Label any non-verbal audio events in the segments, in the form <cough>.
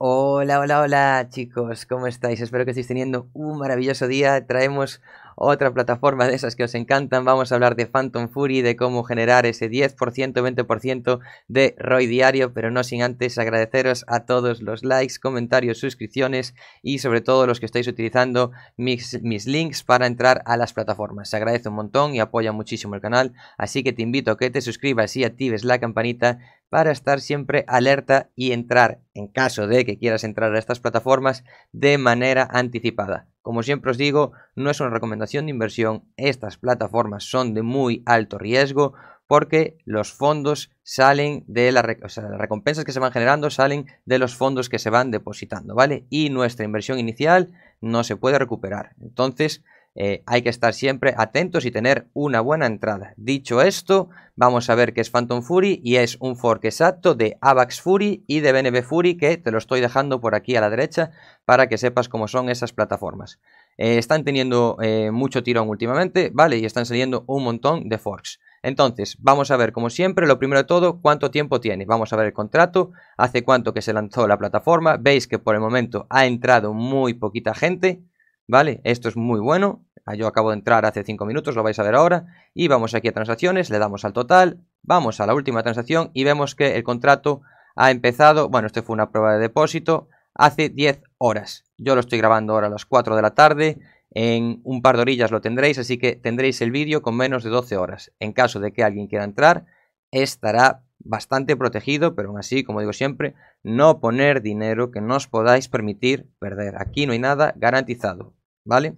Hola, hola, hola chicos, ¿cómo estáis? Espero que estéis teniendo un maravilloso día. Traemos otra plataforma de esas que os encantan. Vamos a hablar de Phantom Fury, de cómo generar ese 10%, 20% de ROI diario, pero no sin antes agradeceros a todos los likes, comentarios, suscripciones y sobre todo los que estáis utilizando mis, mis links para entrar a las plataformas. Se agradece un montón y apoya muchísimo el canal, así que te invito a que te suscribas y actives la campanita para estar siempre alerta y entrar, en caso de que quieras entrar a estas plataformas, de manera anticipada. Como siempre os digo, no es una recomendación de inversión, estas plataformas son de muy alto riesgo porque los fondos salen de las recompensas que se van generando salen de los fondos que se van depositando, ¿vale? Y nuestra inversión inicial no se puede recuperar. Entonces, eh, hay que estar siempre atentos y tener una buena entrada. Dicho esto, vamos a ver qué es Phantom Fury y es un fork exacto de Avax Fury y de BNB Fury que te lo estoy dejando por aquí a la derecha para que sepas cómo son esas plataformas. Eh, están teniendo eh, mucho tirón últimamente, ¿vale? Y están saliendo un montón de forks. Entonces, vamos a ver, como siempre, lo primero de todo, cuánto tiempo tiene. Vamos a ver el contrato, hace cuánto que se lanzó la plataforma. Veis que por el momento ha entrado muy poquita gente. ¿vale? Esto es muy bueno, ah, yo acabo de entrar hace 5 minutos, lo vais a ver ahora, y vamos aquí a transacciones, le damos al total, vamos a la última transacción y vemos que el contrato ha empezado, bueno, esto fue una prueba de depósito, hace 10 horas. Yo lo estoy grabando ahora a las 4 de la tarde, en un par de orillas lo tendréis, así que tendréis el vídeo con menos de 12 horas. En caso de que alguien quiera entrar, estará bastante protegido, pero aún así, como digo siempre, no poner dinero que no os podáis permitir perder. Aquí no hay nada garantizado. ¿vale?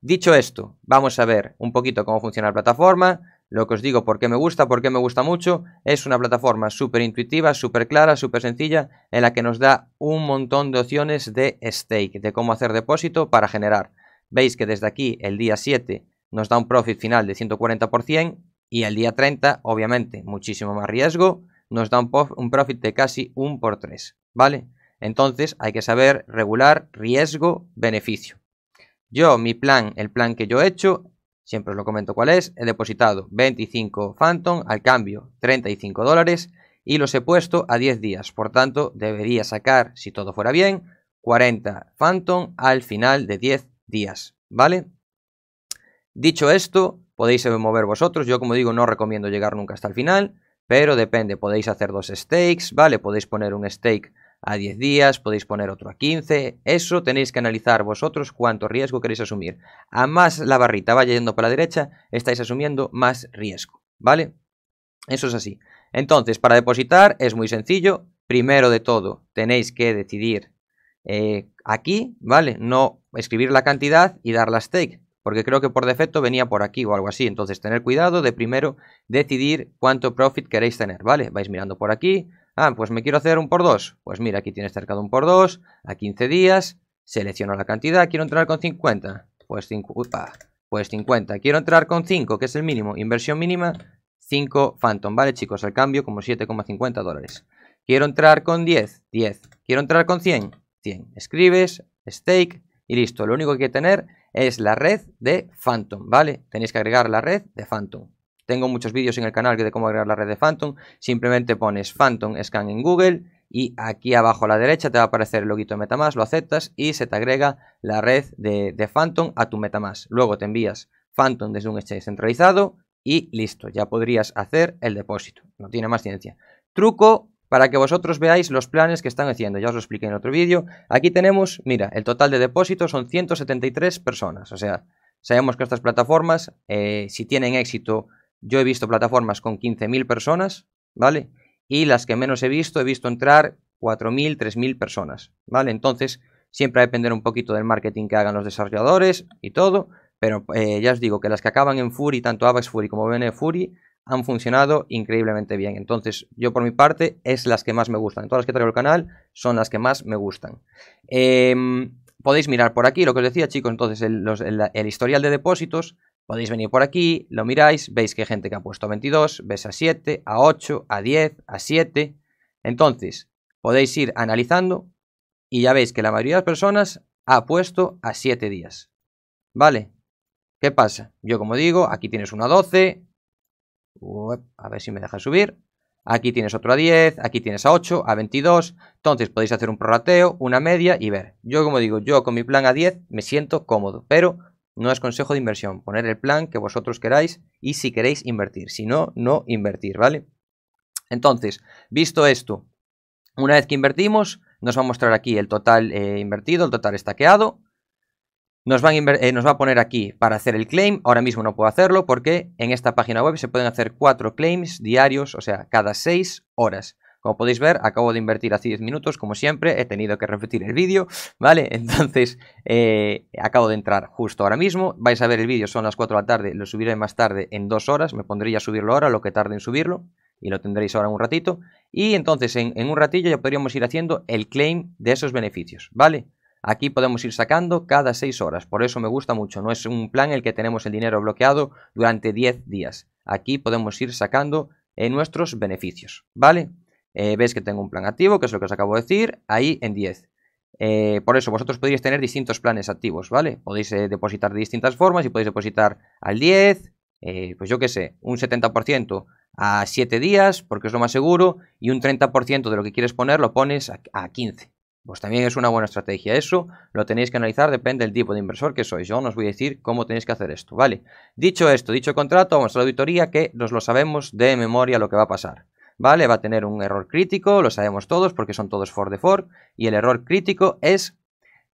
Dicho esto, vamos a ver un poquito cómo funciona la plataforma, lo que os digo, por qué me gusta, por qué me gusta mucho, es una plataforma súper intuitiva, súper clara, súper sencilla, en la que nos da un montón de opciones de stake, de cómo hacer depósito para generar. Veis que desde aquí, el día 7, nos da un profit final de 140% y el día 30, obviamente, muchísimo más riesgo, nos da un, profit de casi 1 por 3, ¿vale? Entonces hay que saber regular riesgo-beneficio. Yo, mi plan, el plan que yo he hecho, siempre os lo comento cuál es, he depositado 25 Phantom al cambio 35 dólares y los he puesto a 10 días, por tanto debería sacar, si todo fuera bien, 40 Phantom al final de 10 días, ¿vale? Dicho esto, podéis mover vosotros, yo como digo no recomiendo llegar nunca hasta el final, pero depende, podéis hacer dos stakes, ¿vale? Podéis poner un stake a 10 días, podéis poner otro a 15. Eso tenéis que analizar vosotros cuánto riesgo queréis asumir. A más la barrita vaya yendo para la derecha, estáis asumiendo más riesgo, ¿vale? Eso es así. Entonces, para depositar es muy sencillo. Primero de todo, tenéis que decidir eh, aquí, ¿vale? No escribir la cantidad y dar las stake, porque creo que por defecto venía por aquí o algo así. Entonces, tener cuidado de primero decidir cuánto profit queréis tener, ¿vale? Vais mirando por aquí, Ah, pues me quiero hacer un por 2. Pues mira, aquí tienes cercado un por 2, a 15 días, selecciono la cantidad, quiero entrar con 50. Pues, pues 50. Quiero entrar con 5, que es el mínimo, inversión mínima, 5 Phantom, ¿vale chicos? El cambio como 7,50 dólares. Quiero entrar con 10, 10. Quiero entrar con 100, 100. Escribes, stake y listo. Lo único que hay que tener es la red de Phantom, ¿vale? Tenéis que agregar la red de Phantom. Tengo muchos vídeos en el canal de cómo agregar la red de Phantom. Simplemente pones Phantom Scan en Google y aquí abajo a la derecha te va a aparecer el loguito de Metamask, lo aceptas y se te agrega la red de, Phantom a tu Metamask. Luego te envías Phantom desde un exchange centralizado y listo, ya podrías hacer el depósito. No tiene más ciencia. Truco para que vosotros veáis los planes que están haciendo. Ya os lo expliqué en otro vídeo. Aquí tenemos, mira, el total de depósitos son 173 personas. O sea, sabemos que estas plataformas, eh, si tienen éxito yo he visto plataformas con 15.000 personas, ¿vale? Y las que menos he visto, he visto entrar 4.000, 3.000 personas, ¿vale? Entonces, siempre va a depender un poquito del marketing que hagan los desarrolladores y todo, pero eh, ya os digo que las que acaban en Fury, tanto Avax Fury como BN Fury, han funcionado increíblemente bien. Entonces, yo por mi parte, es las que más me gustan. Todas las que traigo al canal son las que más me gustan. Em, podéis mirar por aquí lo que os decía, chicos. Entonces, el historial de depósitos Podéis venir por aquí, lo miráis, veis que hay gente que ha puesto 22, ves a 7, a 8, a 10, a 7. Entonces, podéis ir analizando y ya veis que la mayoría de las personas ha puesto a 7 días. ¿Vale? ¿Qué pasa? Yo como digo, aquí tienes uno a 12. a ver si me deja subir. Aquí tienes otro a 10, aquí tienes a 8, a 22. Entonces podéis hacer un prorrateo, una media y ver. Yo como digo, yo con mi plan a 10 me siento cómodo, pero no es consejo de inversión, poner el plan que vosotros queráis y si queréis invertir, si no, no invertir, ¿vale? Entonces, visto esto, una vez que invertimos, nos va a mostrar aquí el total eh, invertido, el total estaqueado. Nos, eh, nos va a poner aquí para hacer el claim. Ahora mismo no puedo hacerlo porque en esta página web se pueden hacer cuatro claims diarios, o sea, cada seis horas. Como podéis ver, acabo de invertir hace 10 minutos, como siempre, he tenido que repetir el vídeo, ¿vale? <laughs> Entonces, eh, acabo de entrar justo ahora mismo, vais a ver el vídeo, son las 4 de la tarde, lo subiré más tarde en 2 horas, me pondré a subirlo ahora, lo que tarde en subirlo, y lo tendréis ahora en un ratito. Y entonces, en, un ratillo ya podríamos ir haciendo el claim de esos beneficios, ¿vale? Aquí podemos ir sacando cada 6 horas, por eso me gusta mucho, no es un plan el que tenemos el dinero bloqueado durante 10 días. Aquí podemos ir sacando eh, nuestros beneficios, ¿vale? Eh, ves que tengo un plan activo, que es lo que os acabo de decir, ahí en 10. Eh, por eso vosotros podéis tener distintos planes activos, ¿vale? Podéis eh, depositar de distintas formas y podéis depositar al 10, pues yo qué sé, un 70% a 7 días, porque es lo más seguro, y un 30% de lo que quieres poner lo pones a, a 15. Pues también es una buena estrategia. Eso lo tenéis que analizar, depende del tipo de inversor que sois. Yo no os voy a decir cómo tenéis que hacer esto, ¿vale? Dicho esto, dicho contrato, vamos a la auditoría que nos lo sabemos de memoria lo que va a pasar. ¿vale? Va a tener un error crítico, lo sabemos todos porque son todos for de for y el error crítico es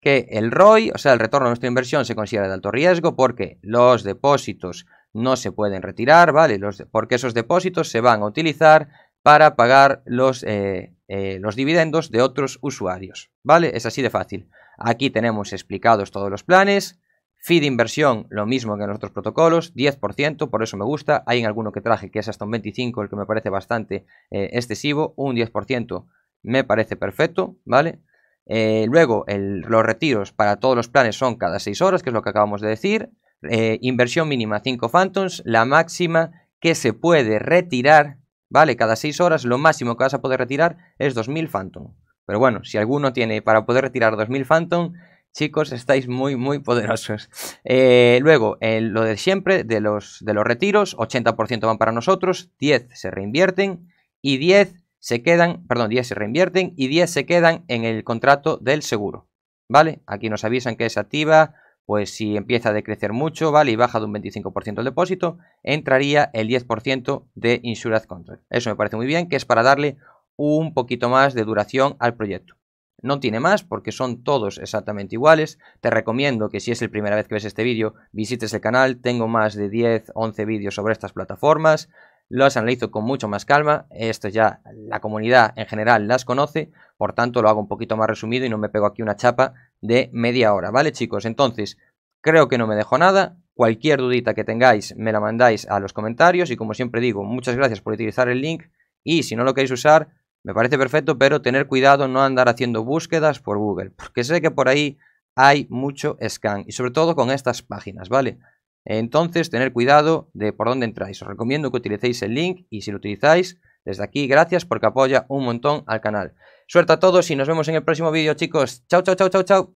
que el ROI, o sea, el retorno a nuestra inversión se considera de alto riesgo porque los depósitos no se pueden retirar, ¿vale? Los, porque esos depósitos se van a utilizar para pagar los, eh, eh, los dividendos de otros usuarios, ¿vale? Es así de fácil. Aquí tenemos explicados todos los planes, Feed de inversión, lo mismo que en los otros protocolos, 10%, por eso me gusta. Hay en alguno que traje que es hasta un 25%, el que me parece bastante eh, excesivo. Un 10% me parece perfecto, ¿vale? Eh, luego, los retiros para todos los planes son cada 6 horas, que es lo que acabamos de decir. Eh, inversión mínima 5 Phantoms, la máxima que se puede retirar, ¿vale? Cada 6 horas lo máximo que vas a poder retirar es 2000 Phantom. Pero bueno, si alguno tiene para poder retirar 2000 Phantom, Chicos, estáis muy, muy poderosos. Eh, luego, eh, lo de siempre, de los, de los retiros, 80% van para nosotros, 10 se reinvierten y 10 se quedan, perdón, 10 se reinvierten y 10 se quedan en el contrato del seguro. ¿Vale? Aquí nos avisan que es activa, pues si empieza a decrecer mucho, ¿vale? Y baja de un 25% el depósito, entraría el 10% de Insurance Contract. Eso me parece muy bien, que es para darle un poquito más de duración al proyecto. No tiene más porque son todos exactamente iguales. Te recomiendo que si es la primera vez que ves este vídeo, visites el canal. Tengo más de 10, 11 vídeos sobre estas plataformas. Los analizo con mucho más calma. Esto ya la comunidad en general las conoce. Por tanto, lo hago un poquito más resumido y no me pego aquí una chapa de media hora. ¿Vale, chicos? Entonces, creo que no me dejo nada. Cualquier dudita que tengáis me la mandáis a los comentarios y como siempre digo, muchas gracias por utilizar el link y si no lo queréis usar, me parece perfecto, pero tener cuidado, no andar haciendo búsquedas por Google, porque sé que por ahí hay mucho scan, y sobre todo con estas páginas, ¿vale? Entonces, tener cuidado de por dónde entráis. Os recomiendo que utilicéis el link y si lo utilizáis, desde aquí, gracias porque apoya un montón al canal. Suerte a todos y nos vemos en el próximo vídeo, chicos. Chao, chao, chao, chao, chao.